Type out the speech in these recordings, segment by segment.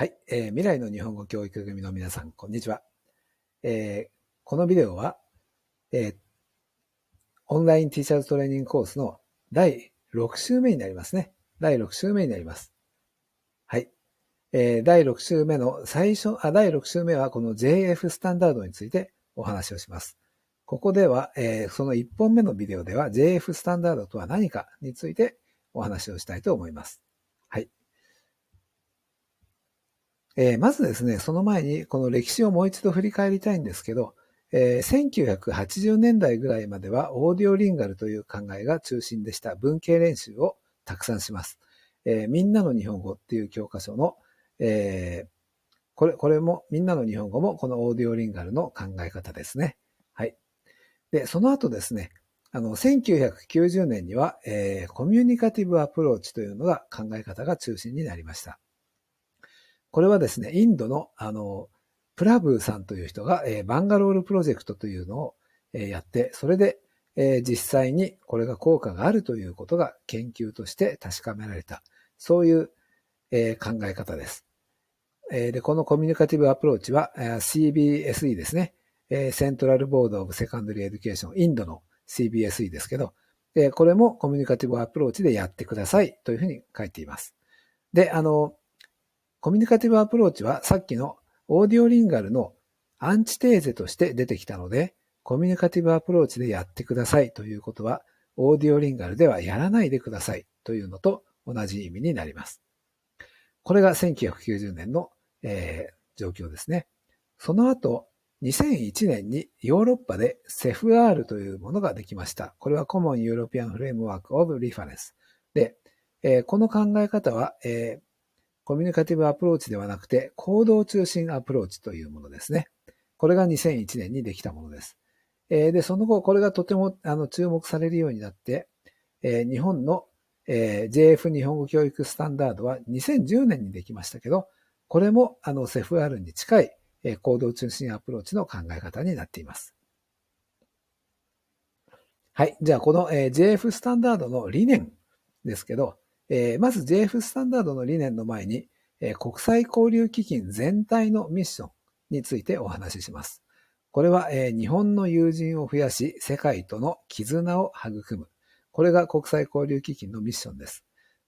はい、えー、未来の日本語教育組の皆さん、こんにちは。えー、このビデオは、えー、オンラインティーチャーズトレーニングコースの第6週目になりますね。第6週目になります。はい。えー、第6週目の最初、あ、第6週目はこの JF スタンダードについてお話をします。ここでは、えー、その1本目のビデオでは JF スタンダードとは何かについてお話をしたいと思います。はい。えー、まずですね、その前にこの歴史をもう一度振り返りたいんですけど、えー、1980年代ぐらいまではオーディオリンガルという考えが中心でした文系練習をたくさんします。えー、みんなの日本語っていう教科書の、えー、これ、これも、みんなの日本語もこのオーディオリンガルの考え方ですね。はい。で、その後ですね、あの、1990年には、えー、コミュニカティブアプローチというのが考え方が中心になりました。これはですね、インドの、あの、プラブーさんという人が、えー、バンガロールプロジェクトというのを、えー、やって、それで、えー、実際にこれが効果があるということが研究として確かめられた。そういう、え考え方です。えで、このコミュニカティブアプローチは、え CBSE ですね。えセントラルボードオブセカンドリーエデュケーション、インドの CBSE ですけど、えこれもコミュニカティブアプローチでやってくださいというふうに書いています。で、あの、コミュニカティブアプローチはさっきのオーディオリンガルのアンチテーゼとして出てきたので、コミュニカティブアプローチでやってくださいということは、オーディオリンガルではやらないでくださいというのと同じ意味になります。これが1990年の、えー、状況ですね。その後、2001年にヨーロッパで CEFR というものができました。これは Common European Framework of Reference。で、えー、この考え方は、えーコミュニカティブアプローチではなくて、行動中心アプローチというものですね。これが2001年にできたものです。えで、その後、これがとてもあの注目されるようになって、え日本の、え JF 日本語教育スタンダードは2010年にできましたけど、これもあの CFR に近い、え行動中心アプローチの考え方になっています。はい。じゃあ、この、え JF スタンダードの理念ですけど、えまず JF スタンダードの理念の前に、え国際交流基金全体のミッションについてお話しします。これは、え日本の友人を増やし、世界との絆を育む。これが国際交流基金のミッションです。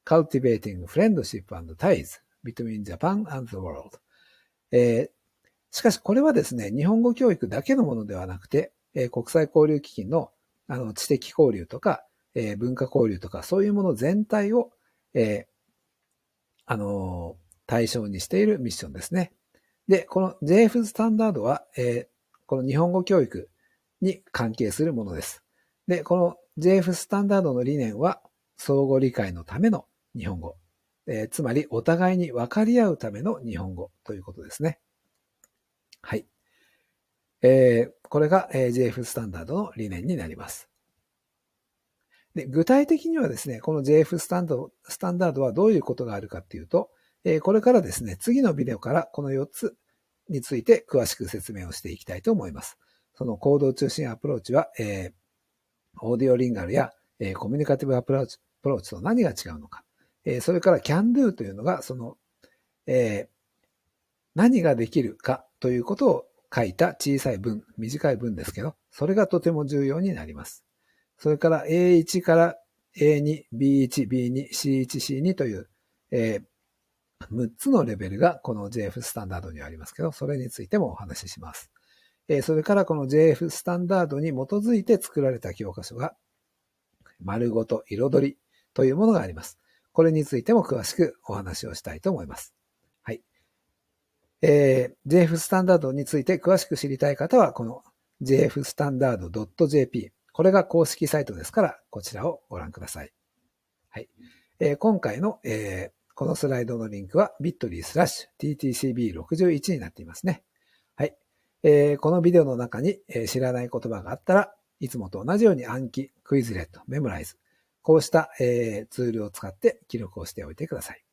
Cultivating Friendship and Ties Between Japan and the World、えー、しかしこれはですね、日本語教育だけのものではなくて、えー、国際交流基金のあの知的交流とか、えー、文化交流とか、そういうもの全体をえー、あのー、対象にしているミッションですね。で、この JF スタンダードは、えー、この日本語教育に関係するものです。で、この JF スタンダードの理念は、相互理解のための日本語。えー、つまり、お互いに分かり合うための日本語ということですね。はい。えー、これが、えー、JF スタンダードの理念になります。で、具体的にはですね、この JF スタンド、スタンダードはどういうことがあるかっていうと、えー、これからですね、次のビデオからこの4つについて詳しく説明をしていきたいと思います。その行動中心アプローチは、えー、オーディオリンガルや、えー、コミュニカティブアプローチプローチと何が違うのか。えー、それから can do というのが、その、えー、何ができるかということを書いた小さい文、短い文ですけど、それがとても重要になります。それから A1 から A2、B1、B2、C1、C2 という、えー、6つのレベルがこの JF スタンダードにありますけど、それについてもお話しします。えー、それからこの JF スタンダードに基づいて作られた教科書が、丸ごと彩りというものがあります。これについても詳しくお話をしたいと思います。はい。えー、JF スタンダードについて詳しく知りたい方は、この jfstandard.jp これが公式サイトですから、こちらをご覧ください。はい。えー、今回の、えー、このスライドのリンクは bit.ly スラッシュ ttcb61 になっていますね。はい。えー、このビデオの中に、え知らない言葉があったら、いつもと同じように暗記、クイズレット、メモライズ。こうした、えツールを使って記録をしておいてください。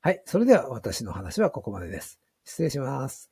はい。それでは私の話はここまでです。失礼します。